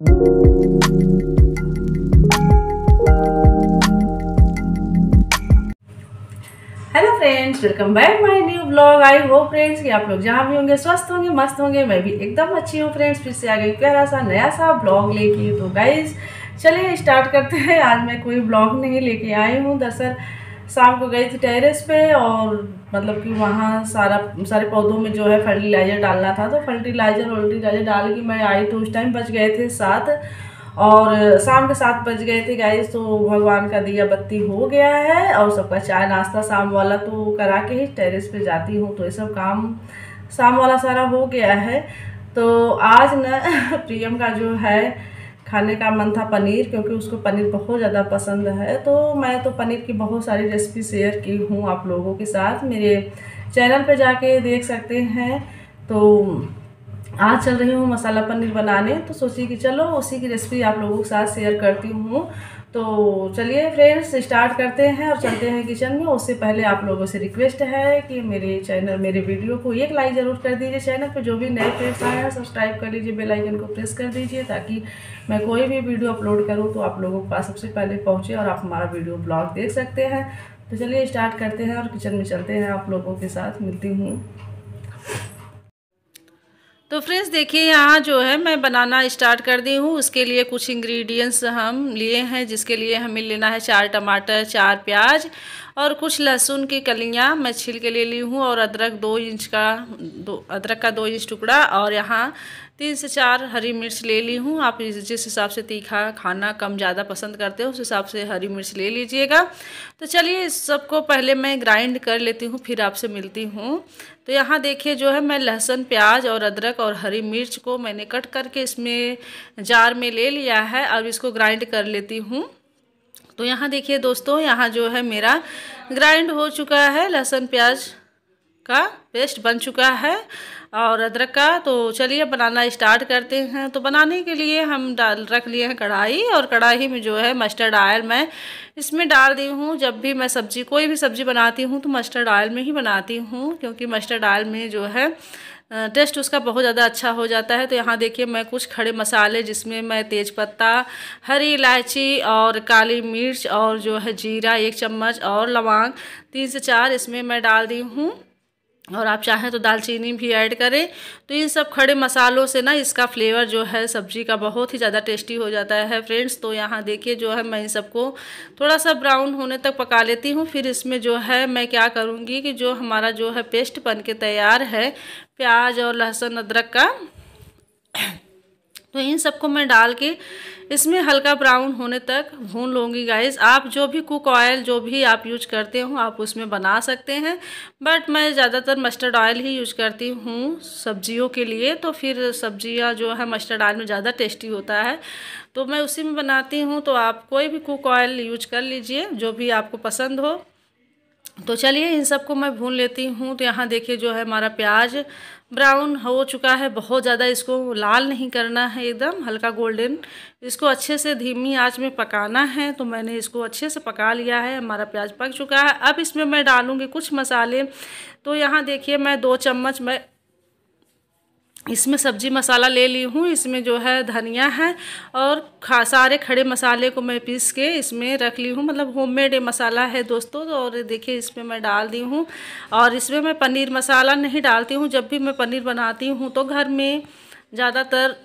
hello friends welcome back my new blog I hope friends कि आप लोग जहाँ भी होंगे स्वस्थ होंगे मस्त होंगे मैं भी एकदम अच्छी हूँ फ्रेंड्स फिर से आ गई प्यारा सा नया सा ब्लॉग लेके तो गाइज चलिए स्टार्ट करते हैं आज मैं कोई ब्लॉग नहीं लेके आई हूँ दरअसल शाम को गई थी टेरेस पे और मतलब कि वहाँ सारा सारे पौधों में जो है फर्टिलाइज़र डालना था तो फर्टिलाइज़र वर्टिलाइज़र डाल के मैं आई तो उस टाइम बच गए थे सात और शाम के सात बज गए थे गाइस तो भगवान का दिया बत्ती हो गया है और सबका चाय नाश्ता शाम वाला तो करा के ही टेरेस पे जाती हूँ तो ये सब काम शाम वाला सारा हो गया है तो आज ना प्रियम का जो है खाने का मन था पनीर क्योंकि उसको पनीर बहुत ज़्यादा पसंद है तो मैं तो पनीर की बहुत सारी रेसिपी शेयर की हूँ आप लोगों के साथ मेरे चैनल पे जाके देख सकते हैं तो आज चल रही हूँ मसाला पनीर बनाने तो सोची कि चलो उसी की रेसिपी आप लोगों के साथ शेयर करती हूँ तो चलिए फ्रेंड्स स्टार्ट करते हैं और चलते हैं किचन में उससे पहले आप लोगों से रिक्वेस्ट है कि मेरे चैनल मेरे वीडियो को एक लाइक ज़रूर कर दीजिए चैनल पे जो भी नए फ्रेंड्स आए हैं सब्सक्राइब कर लीजिए बेल आइकन को प्रेस कर दीजिए ताकि मैं कोई भी वीडियो अपलोड करूँ तो आप लोगों के पास सबसे पहले पहुँचे और आप हमारा वीडियो ब्लॉग देख सकते हैं तो चलिए स्टार्ट करते हैं और किचन में चलते हैं आप लोगों के साथ मिलती हूँ तो फ्रेंड्स देखिए यहाँ जो है मैं बनाना स्टार्ट कर दी हूँ उसके लिए कुछ इंग्रेडिएंट्स हम लिए हैं जिसके लिए हमें लेना है चार टमाटर चार प्याज और कुछ लहसुन की कलियाँ मैं छिल के ले ली हूँ और अदरक दो इंच का दो अदरक का दो इंच टुकड़ा और यहाँ तीन से चार हरी मिर्च ले ली हूँ आप जिस हिसाब से तीखा खाना कम ज़्यादा पसंद करते हो उस हिसाब से हरी मिर्च ले लीजिएगा तो चलिए इस सबको पहले मैं ग्राइंड कर लेती हूँ फिर आपसे मिलती हूँ तो यहाँ देखिए जो है मैं लहसुन प्याज और अदरक और हरी मिर्च को मैंने कट करके इसमें जार में ले लिया है और इसको ग्राइंड कर लेती हूँ तो यहाँ देखिए दोस्तों यहाँ जो है मेरा ग्राइंड हो चुका है लहसुन प्याज का पेस्ट बन चुका है और अदरक का तो चलिए बनाना स्टार्ट करते हैं तो बनाने के लिए हम डाल रख लिए हैं कढ़ाई और कढ़ाई में जो है मस्टर्ड आयल मैं इसमें डाल दी हूँ जब भी मैं सब्ज़ी कोई भी सब्ज़ी बनाती हूँ तो मस्टर्ड आयल में ही बनाती हूँ क्योंकि मस्टर्ड आयल में जो है टेस्ट उसका बहुत ज़्यादा अच्छा हो जाता है तो यहाँ देखिए मैं कुछ खड़े मसाले जिसमें मैं तेज़पत्ता हरी इलायची और काली मिर्च और जो है जीरा एक चम्मच और लवंग तीन से चार इसमें मैं डाल दी हूँ और आप चाहें तो दालचीनी भी ऐड करें तो इन सब खड़े मसालों से ना इसका फ्लेवर जो है सब्जी का बहुत ही ज़्यादा टेस्टी हो जाता है फ्रेंड्स तो यहाँ देखिए जो है मैं इन सबको थोड़ा सा ब्राउन होने तक पका लेती हूँ फिर इसमें जो है मैं क्या करूँगी कि जो हमारा जो है पेस्ट बन के तैयार है प्याज और लहसुन अदरक का तो इन सबको मैं डाल के इसमें हल्का ब्राउन होने तक भून लूँगी गाइस आप जो भी कुक ऑयल जो भी आप यूज करते हो आप उसमें बना सकते हैं बट मैं ज़्यादातर मस्टर्ड ऑयल ही यूज करती हूँ सब्जियों के लिए तो फिर सब्जियाँ जो है मस्टर्ड ऑयल में ज़्यादा टेस्टी होता है तो मैं उसी में बनाती हूँ तो आप कोई भी कुक ऑयल यूज कर लीजिए जो भी आपको पसंद हो तो चलिए इन सबको मैं भून लेती हूँ तो यहाँ देखिए जो है हमारा प्याज ब्राउन हो चुका है बहुत ज़्यादा इसको लाल नहीं करना है एकदम हल्का गोल्डन इसको अच्छे से धीमी आंच में पकाना है तो मैंने इसको अच्छे से पका लिया है हमारा प्याज पक चुका है अब इसमें मैं डालूँगी कुछ मसाले तो यहाँ देखिए मैं दो चम्मच मैं इसमें सब्जी मसाला ले ली हूँ इसमें जो है धनिया है और खा सारे खड़े मसाले को मैं पीस के इसमें रख ली हूँ मतलब होममेड मसाला है दोस्तों और देखिए इसमें मैं डाल दी हूँ और इसमें मैं पनीर मसाला नहीं डालती हूँ जब भी मैं पनीर बनाती हूँ तो घर में ज़्यादातर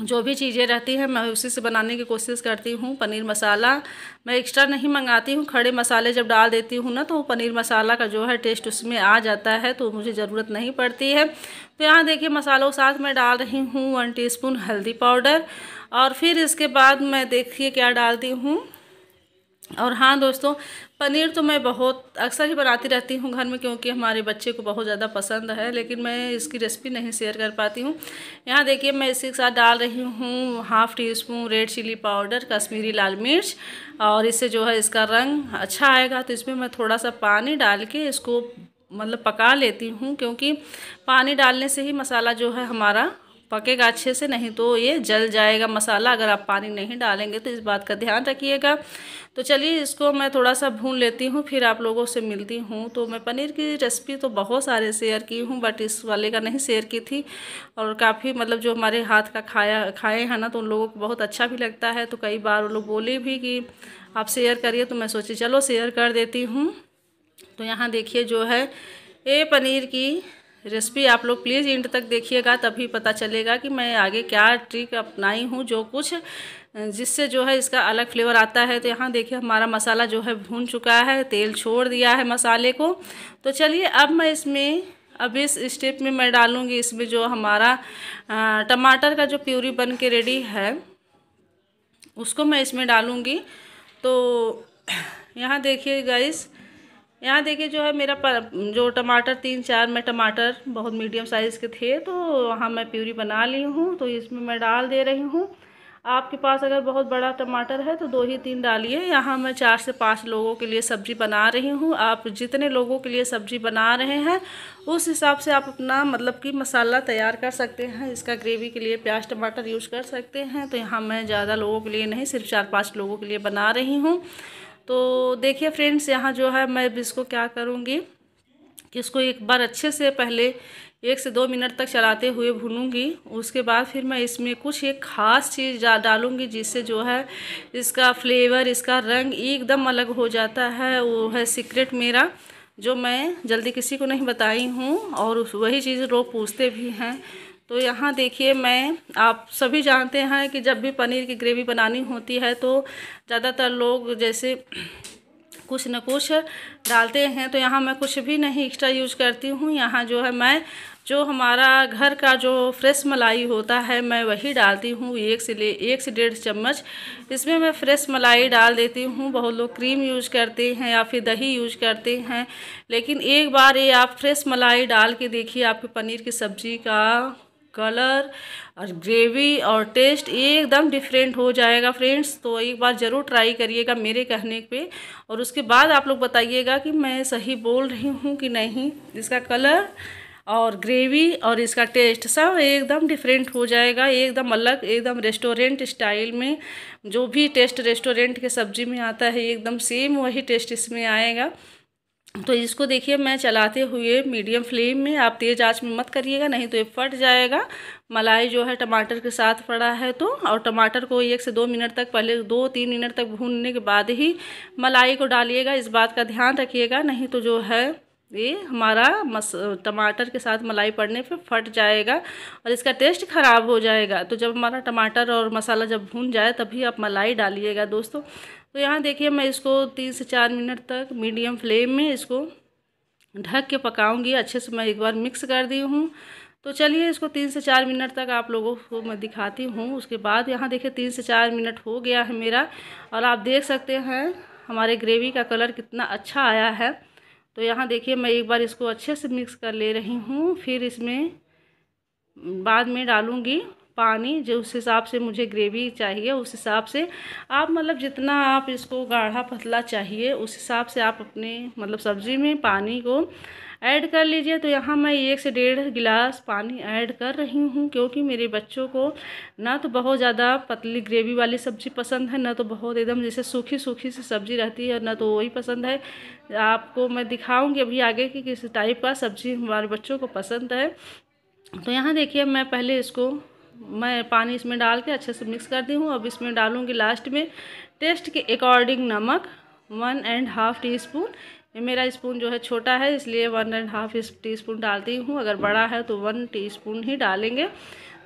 जो भी चीज़ें रहती हैं मैं उसी से बनाने की कोशिश करती हूँ पनीर मसाला मैं एक्स्ट्रा नहीं मंगाती हूँ खड़े मसाले जब डाल देती हूँ ना तो पनीर मसाला का जो है टेस्ट उसमें आ जाता है तो मुझे ज़रूरत नहीं पड़ती है तो यहाँ देखिए मसालों के साथ मैं डाल रही हूँ वन टीस्पून हल्दी पाउडर और फिर इसके बाद मैं देखिए क्या डालती हूँ और हाँ दोस्तों पनीर तो मैं बहुत अक्सर ही बनाती रहती हूँ घर में क्योंकि हमारे बच्चे को बहुत ज़्यादा पसंद है लेकिन मैं इसकी रेसिपी नहीं शेयर कर पाती हूँ यहाँ देखिए मैं इसी के साथ डाल रही हूँ half teaspoon red chilli powder Kashmiri लाल मिर्च और इससे जो है इसका रंग अच्छा आएगा तो इसमें मैं थोड़ा सा पानी डाल के इसको मतलब पका लेती हूँ क्योंकि पानी डालने से ही मसाला जो है हमारा पकेगा अच्छे से नहीं तो ये जल जाएगा मसाला अगर आप पानी नहीं डालेंगे तो इस बात का ध्यान रखिएगा तो चलिए इसको मैं थोड़ा सा भून लेती हूँ फिर आप लोगों से मिलती हूँ तो मैं पनीर की रेसिपी तो बहुत सारे शेयर की हूँ बट इस वाले का नहीं शेयर की थी और काफ़ी मतलब जो हमारे हाथ का खाया खाए हैं ना तो उन लोगों को बहुत अच्छा भी लगता है तो कई बार वो लोग बोले भी कि आप शेयर करिए तो मैं सोची चलो शेयर कर देती हूँ तो यहाँ देखिए जो है ये पनीर की रेसिपी आप लोग प्लीज़ इंड तक देखिएगा तभी पता चलेगा कि मैं आगे क्या ट्रिक अपनाई हूँ जो कुछ जिससे जो है इसका अलग फ्लेवर आता है तो यहाँ देखिए हमारा मसाला जो है भून चुका है तेल छोड़ दिया है मसाले को तो चलिए अब मैं इसमें अब इस स्टेप में मैं डालूँगी इसमें जो हमारा टमाटर का जो प्यूरी बन के रेडी है उसको मैं इसमें डालूँगी तो यहाँ देखिए गाइस यहाँ देखिए जो है मेरा पर, जो टमाटर तीन चार में टमाटर बहुत मीडियम साइज़ के थे तो वहाँ मैं प्यूरी बना ली हूँ तो इसमें मैं डाल दे रही हूँ आपके पास अगर बहुत बड़ा टमाटर है तो दो ही तीन डालिए यहाँ मैं चार से पाँच लोगों के लिए सब्ज़ी बना रही हूँ आप जितने लोगों के लिए सब्ज़ी बना रहे हैं उस हिसाब से आप अपना मतलब कि मसाला तैयार कर सकते हैं इसका ग्रेवी के लिए प्याज टमाटर यूज़ कर सकते हैं तो यहाँ मैं ज़्यादा लोगों के लिए नहीं सिर्फ चार पाँच लोगों के लिए बना रही हूँ तो देखिए फ्रेंड्स यहाँ जो है मैं इसको क्या करूँगी कि इसको एक बार अच्छे से पहले एक से दो मिनट तक चलाते हुए भूनूंगी उसके बाद फिर मैं इसमें कुछ एक ख़ास चीज़ डालूंगी जिससे जो है इसका फ्लेवर इसका रंग एकदम अलग हो जाता है वो है सीक्रेट मेरा जो मैं जल्दी किसी को नहीं बताई हूँ और वही चीज़ लोग पूछते भी हैं तो यहाँ देखिए मैं आप सभी जानते हैं कि जब भी पनीर की ग्रेवी बनानी होती है तो ज़्यादातर लोग जैसे कुछ न कुछ डालते हैं तो यहाँ मैं कुछ भी नहीं एक्स्ट्रा यूज करती हूँ यहाँ जो है मैं जो हमारा घर का जो फ्रेश मलाई होता है मैं वही डालती हूँ एक से ले एक से डेढ़ चम्मच इसमें मैं फ्रेश मलाई डाल देती हूँ बहुत लोग क्रीम यूज करते हैं या फिर दही यूज करते हैं लेकिन एक बार ये आप फ्रेश मलाई डाल के देखिए आपके पनीर की सब्ज़ी का कलर और ग्रेवी और टेस्ट एकदम डिफरेंट हो जाएगा फ्रेंड्स तो एक बार ज़रूर ट्राई करिएगा मेरे कहने पे और उसके बाद आप लोग बताइएगा कि मैं सही बोल रही हूँ कि नहीं इसका कलर और ग्रेवी और इसका टेस्ट सब एकदम डिफरेंट हो जाएगा एकदम अलग एकदम रेस्टोरेंट स्टाइल में जो भी टेस्ट रेस्टोरेंट के सब्ज़ी में आता है एकदम सेम वही टेस्ट इसमें आएगा तो इसको देखिए मैं चलाते हुए मीडियम फ्लेम में आप तेज़ आंच में मत करिएगा नहीं तो ये फट जाएगा मलाई जो है टमाटर के साथ पड़ा है तो और टमाटर को एक से दो मिनट तक पहले दो तीन मिनट तक भूनने के बाद ही मलाई को डालिएगा इस बात का ध्यान रखिएगा नहीं तो जो है ये हमारा मस टमाटर के साथ मलाई पड़ने पे फट जाएगा और इसका टेस्ट ख़राब हो जाएगा तो जब हमारा टमाटर और मसाला जब भून जाए तभी आप मलाई डालिएगा दोस्तों तो यहाँ देखिए मैं इसको तीन से चार मिनट तक मीडियम फ्लेम में इसको ढक के पकाऊंगी अच्छे से मैं एक बार मिक्स कर दी हूँ तो चलिए इसको तीन से चार मिनट तक आप लोगों को मैं दिखाती हूँ उसके बाद यहाँ देखिए तीन से चार मिनट हो गया है मेरा और आप देख सकते हैं हमारे ग्रेवी का कलर कितना अच्छा आया है तो यहाँ देखिए मैं एक बार इसको अच्छे से मिक्स कर ले रही हूँ फिर इसमें बाद में डालूँगी पानी जो उस हिसाब से मुझे ग्रेवी चाहिए उस हिसाब से आप मतलब जितना आप इसको गाढ़ा पतला चाहिए उस हिसाब से आप अपने मतलब सब्ज़ी में पानी को ऐड कर लीजिए तो यहाँ मैं एक से डेढ़ गिलास पानी ऐड कर रही हूँ क्योंकि मेरे बच्चों को ना तो बहुत ज़्यादा पतली ग्रेवी वाली सब्ज़ी पसंद है ना तो बहुत एकदम जैसे सूखी सूखी सी सब्ज़ी रहती है ना तो वही पसंद है आपको मैं दिखाऊंगी अभी आगे कि किस टाइप का सब्ज़ी हमारे बच्चों को पसंद है तो यहाँ देखिए मैं पहले इसको मैं पानी इसमें डाल के अच्छे से मिक्स करती हूँ अब इसमें डालूँगी लास्ट में टेस्ट के अकॉर्डिंग नमक one and half teaspoon मेरा स्पून जो है छोटा है इसलिए one and half teaspoon डालती हूँ अगर बड़ा है तो वन टी स्पून ही डालेंगे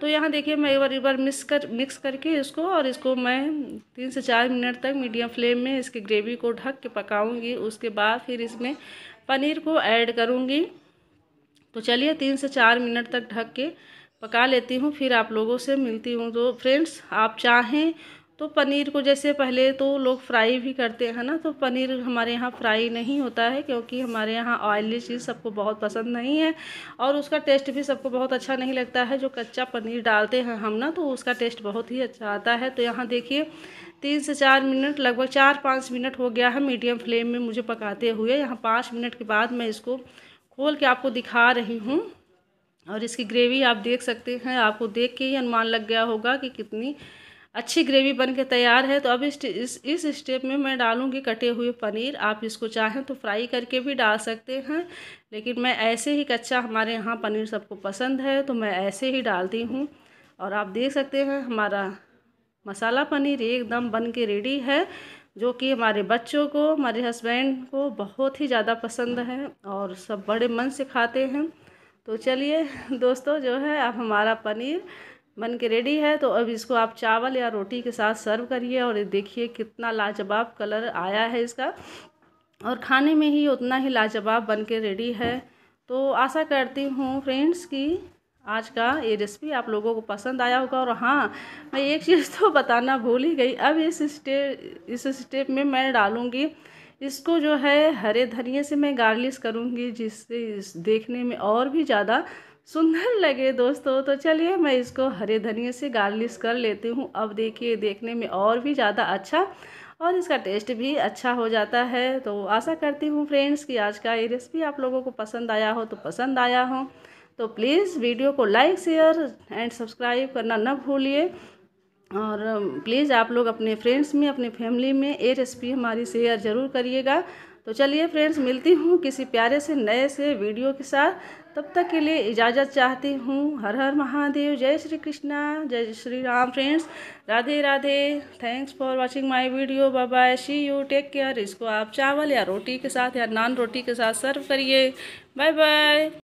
तो यहाँ देखिए मैं एक बार एक बार मिक्स कर मिक्स करके इसको और इसको मैं तीन से चार मिनट तक मीडियम फ्लेम में इसकी ग्रेवी को ढक के पकाऊंगी उसके बाद फिर इसमें पनीर को ऐड करूँगी तो चलिए तीन से चार मिनट तक ढक के पका लेती हूँ फिर आप लोगों से मिलती हूँ तो फ्रेंड्स आप चाहें तो पनीर को जैसे पहले तो लोग फ्राई भी करते हैं ना तो पनीर हमारे यहाँ फ्राई नहीं होता है क्योंकि हमारे यहाँ ऑयली चीज़ सबको बहुत पसंद नहीं है और उसका टेस्ट भी सबको बहुत अच्छा नहीं लगता है जो कच्चा पनीर डालते हैं हम ना तो उसका टेस्ट बहुत ही अच्छा आता है तो यहाँ देखिए तीन से चार मिनट लगभग चार पाँच मिनट हो गया है मीडियम फ्लेम में मुझे पकाते हुए यहाँ पाँच मिनट के बाद मैं इसको खोल के आपको दिखा रही हूँ और इसकी ग्रेवी आप देख सकते हैं आपको देख के ही अनुमान लग गया होगा कि कितनी अच्छी ग्रेवी बन के तैयार है तो अब इस इस स्टेप में मैं डालूंगी कटे हुए पनीर आप इसको चाहें तो फ्राई करके भी डाल सकते हैं लेकिन मैं ऐसे ही कच्चा हमारे यहाँ पनीर सबको पसंद है तो मैं ऐसे ही डालती हूँ और आप देख सकते हैं हमारा मसाला पनीर एकदम बन के रेडी है जो कि हमारे बच्चों को हमारे हस्बैंड को बहुत ही ज़्यादा पसंद है और सब बड़े मन से खाते हैं तो चलिए दोस्तों जो है अब हमारा पनीर बन के रेडी है तो अब इसको आप चावल या रोटी के साथ सर्व करिए और देखिए कितना लाजवाब कलर आया है इसका और खाने में ही उतना ही लाजवाब बन के रेडी है तो आशा करती हूँ फ्रेंड्स कि आज का ये रेसिपी आप लोगों को पसंद आया होगा और हाँ मैं एक चीज़ तो बताना भूल ही गई अब इस स्टेप इस स्टेप में मैं डालूँगी इसको जो है हरे धनिए से मैं गार्लिश करूँगी जिससे इस देखने में और भी ज़्यादा सुंदर लगे दोस्तों तो चलिए मैं इसको हरे धनिए से गार्लिश कर लेती हूँ अब देखिए देखने में और भी ज़्यादा अच्छा और इसका टेस्ट भी अच्छा हो जाता है तो आशा करती हूँ फ्रेंड्स कि आज का ये रेसिपी आप लोगों को पसंद आया हो तो पसंद आया हो तो प्लीज़ वीडियो को लाइक शेयर एंड सब्सक्राइब करना न भूलिए और प्लीज़ आप लोग अपने फ्रेंड्स में अपने फैमिली में ये रेसिपी हमारी शेयर ज़रूर करिएगा तो चलिए फ्रेंड्स मिलती हूँ किसी प्यारे से नए से वीडियो के साथ तब तक के लिए इजाज़त चाहती हूँ हर हर महादेव जय श्री कृष्णा जय Shri Ram friends Radhe Radhe thanks for watching my video bye bye see you take care इसको आप चावल या रोटी के साथ या नान रोटी के साथ सर्व करिए बाय बाय